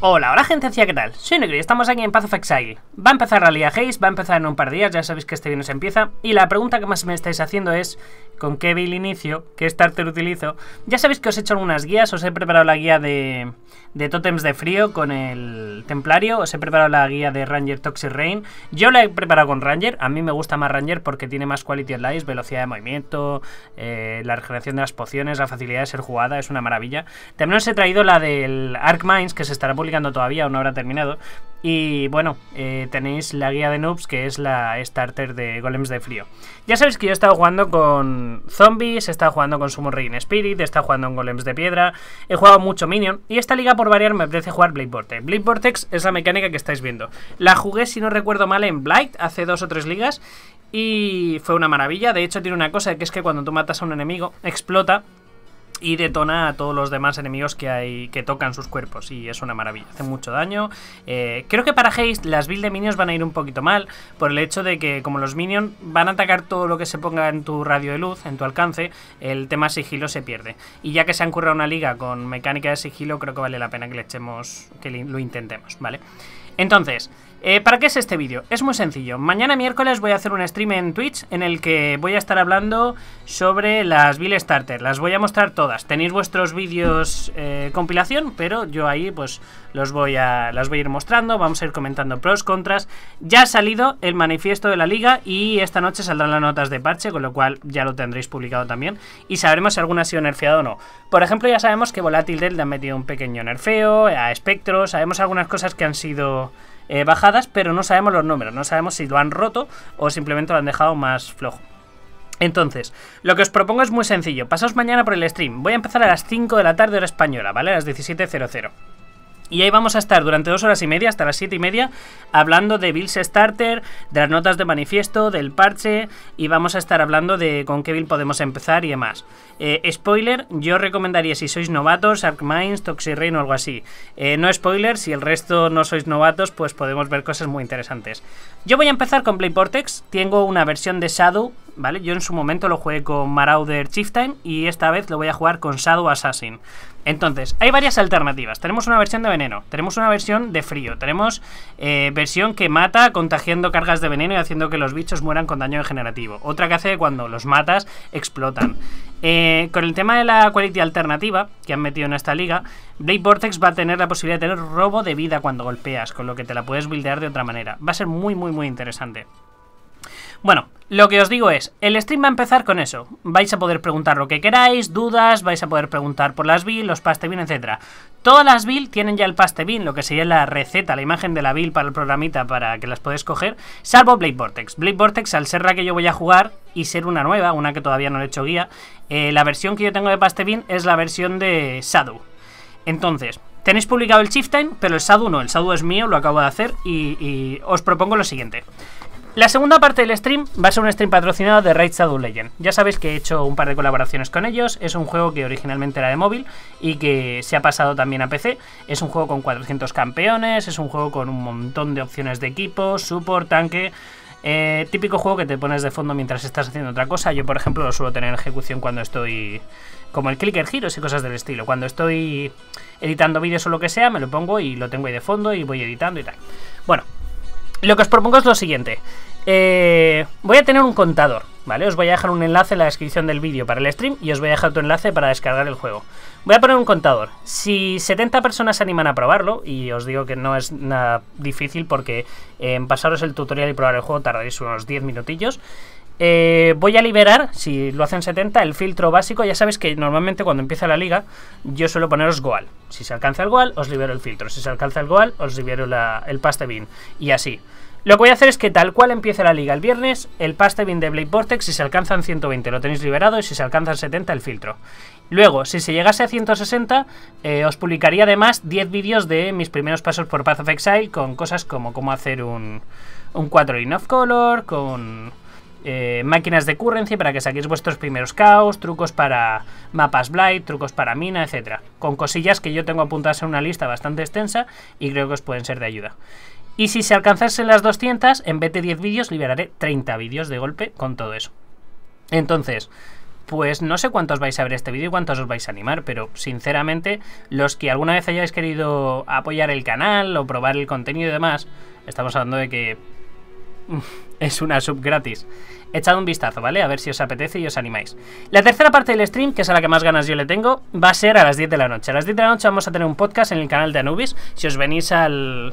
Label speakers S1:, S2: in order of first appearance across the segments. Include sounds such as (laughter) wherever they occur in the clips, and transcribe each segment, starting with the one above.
S1: Hola, hola gente, ¿qué tal? Soy Negri, estamos aquí en Path of Exile. Va a empezar la Liga Haze, va a empezar en un par de días, ya sabéis que este se empieza. Y la pregunta que más me estáis haciendo es, ¿con qué build inicio? ¿Qué starter utilizo? Ya sabéis que os he hecho algunas guías, os he preparado la guía de, de de frío con el templario, os he preparado la guía de Ranger Toxic Rain. Yo la he preparado con Ranger, a mí me gusta más Ranger porque tiene más quality of life, velocidad de movimiento, eh, la regeneración de las pociones, la facilidad de ser jugada, es una maravilla. También os he traído la del Arc Mines, que se estará todavía, no habrá terminado. Y bueno, eh, tenéis la guía de noobs que es la starter de golems de frío. Ya sabéis que yo he estado jugando con zombies, he estado jugando con Sumo Reign Spirit, he estado jugando en golems de piedra, he jugado mucho minion. Y esta liga por variar me apetece jugar Blade Vortex. Blade Vortex es la mecánica que estáis viendo. La jugué, si no recuerdo mal, en Blight hace dos o tres ligas y fue una maravilla. De hecho tiene una cosa que es que cuando tú matas a un enemigo explota y detona a todos los demás enemigos que hay que tocan sus cuerpos y es una maravilla, hace mucho daño. Eh, creo que para Haste las build de minions van a ir un poquito mal por el hecho de que como los minions van a atacar todo lo que se ponga en tu radio de luz, en tu alcance, el tema sigilo se pierde. Y ya que se han currado una liga con mecánica de sigilo, creo que vale la pena que le echemos que lo intentemos, ¿vale? Entonces, eh, ¿Para qué es este vídeo? Es muy sencillo. Mañana miércoles voy a hacer un stream en Twitch en el que voy a estar hablando sobre las Bill Starter. Las voy a mostrar todas. Tenéis vuestros vídeos eh, compilación, pero yo ahí pues los voy a, las voy a ir mostrando. Vamos a ir comentando pros, contras. Ya ha salido el manifiesto de la liga y esta noche saldrán las notas de parche, con lo cual ya lo tendréis publicado también. Y sabremos si alguna ha sido nerfeada o no. Por ejemplo, ya sabemos que Volátil Del ha metido un pequeño nerfeo, a Spectro, sabemos algunas cosas que han sido eh, bajadas pero no sabemos los números, no sabemos si lo han roto o simplemente lo han dejado más flojo. Entonces, lo que os propongo es muy sencillo. Pasaos mañana por el stream. Voy a empezar a las 5 de la tarde hora española, ¿vale? A las 17.00. Y ahí vamos a estar durante dos horas y media, hasta las siete y media, hablando de Bills Starter, de las notas de manifiesto, del parche, y vamos a estar hablando de con qué Bill podemos empezar y demás. Eh, spoiler, yo recomendaría si sois novatos, Arc Mines, Rain o algo así. Eh, no spoiler, si el resto no sois novatos, pues podemos ver cosas muy interesantes. Yo voy a empezar con Play tengo una versión de Shadow ¿vale? Yo en su momento lo jugué con Marauder Chieftain y esta vez lo voy a jugar con Shadow Assassin. Entonces, hay varias alternativas. Tenemos una versión de veneno, tenemos una versión de frío, tenemos eh, versión que mata contagiando cargas de veneno y haciendo que los bichos mueran con daño degenerativo. Otra que hace cuando los matas explotan. Eh, con el tema de la quality alternativa que han metido en esta liga, Blade Vortex va a tener la posibilidad de tener robo de vida cuando golpeas, con lo que te la puedes buildear de otra manera. Va a ser muy, muy, muy interesante. Bueno, lo que os digo es, el stream va a empezar con eso. Vais a poder preguntar lo que queráis, dudas, vais a poder preguntar por las bill, los pastebin, etcétera. etc. Todas las bill tienen ya el pastebin, lo que sería la receta, la imagen de la build para el programita para que las podáis coger, salvo Blade Vortex. Blade Vortex, al ser la que yo voy a jugar y ser una nueva, una que todavía no le he hecho guía, eh, la versión que yo tengo de pastebin es la versión de Shadow. Entonces, tenéis publicado el Chieftain, pero el Shadow no, el Shadow es mío, lo acabo de hacer y os propongo lo siguiente. La segunda parte del stream va a ser un stream patrocinado de Raid Shadow Legend. Ya sabéis que he hecho un par de colaboraciones con ellos. Es un juego que originalmente era de móvil y que se ha pasado también a PC. Es un juego con 400 campeones, es un juego con un montón de opciones de equipo, support, tanque. Eh, típico juego que te pones de fondo mientras estás haciendo otra cosa. Yo, por ejemplo, lo suelo tener en ejecución cuando estoy. Como el clicker giros y cosas del estilo. Cuando estoy editando vídeos o lo que sea, me lo pongo y lo tengo ahí de fondo y voy editando y tal. Bueno, lo que os propongo es lo siguiente. Eh, voy a tener un contador, ¿vale? Os voy a dejar un enlace en la descripción del vídeo para el stream y os voy a dejar otro enlace para descargar el juego. Voy a poner un contador. Si 70 personas se animan a probarlo, y os digo que no es nada difícil porque en eh, pasaros el tutorial y probar el juego tardaréis unos 10 minutillos, eh, voy a liberar, si lo hacen 70, el filtro básico. Ya sabes que normalmente cuando empieza la liga, yo suelo poneros Goal. Si se alcanza el Goal, os libero el filtro. Si se alcanza el Goal, os libero el pastebin Y así. Lo que voy a hacer es que tal cual empiece la liga el viernes, el pastebin de Blade Vortex, si se alcanzan 120, lo tenéis liberado. Y si se alcanzan 70, el filtro. Luego, si se llegase a 160, eh, os publicaría además 10 vídeos de mis primeros pasos por Path of Exile con cosas como cómo hacer un, un 4 in of color, con eh, máquinas de currency para que saquéis vuestros primeros caos, trucos para mapas blight, trucos para mina, etcétera, con cosillas que yo tengo apuntadas en una lista bastante extensa y creo que os pueden ser de ayuda. Y si se alcanzase las 200, en vez de 10 vídeos liberaré 30 vídeos de golpe con todo eso. Entonces, pues no sé cuántos vais a ver este vídeo y cuántos os vais a animar, pero sinceramente, los que alguna vez hayáis querido apoyar el canal o probar el contenido y demás, estamos hablando de que (laughs) es una sub gratis. Echad un vistazo, ¿vale? A ver si os apetece y os animáis. La tercera parte del stream, que es a la que más ganas yo le tengo, va a ser a las 10 de la noche. A las 10 de la noche vamos a tener un podcast en el canal de Anubis. Si os venís al,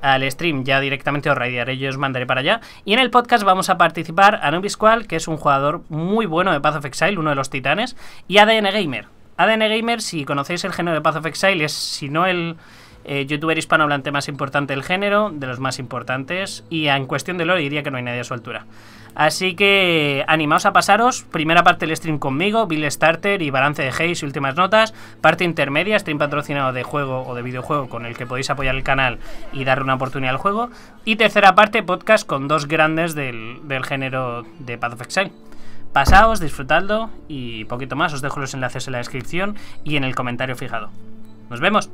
S1: al stream ya directamente os raidearé yo os mandaré para allá y en el podcast vamos a participar Anubis Qual que es un jugador muy bueno de Path of Exile uno de los titanes y ADN Gamer ADN Gamer si conocéis el género de Path of Exile es si no el eh, youtuber hispanohablante más importante del género, de los más importantes, y en cuestión de lore diría que no hay nadie a su altura. Así que animaos a pasaros, primera parte del stream conmigo, Bill Starter y balance de Hayes y últimas notas, parte intermedia, stream patrocinado de juego o de videojuego con el que podéis apoyar el canal y darle una oportunidad al juego, y tercera parte, podcast con dos grandes del, del género de Path of Exile. Pasaos, disfrutadlo y poquito más, os dejo los enlaces en la descripción y en el comentario fijado. Nos vemos.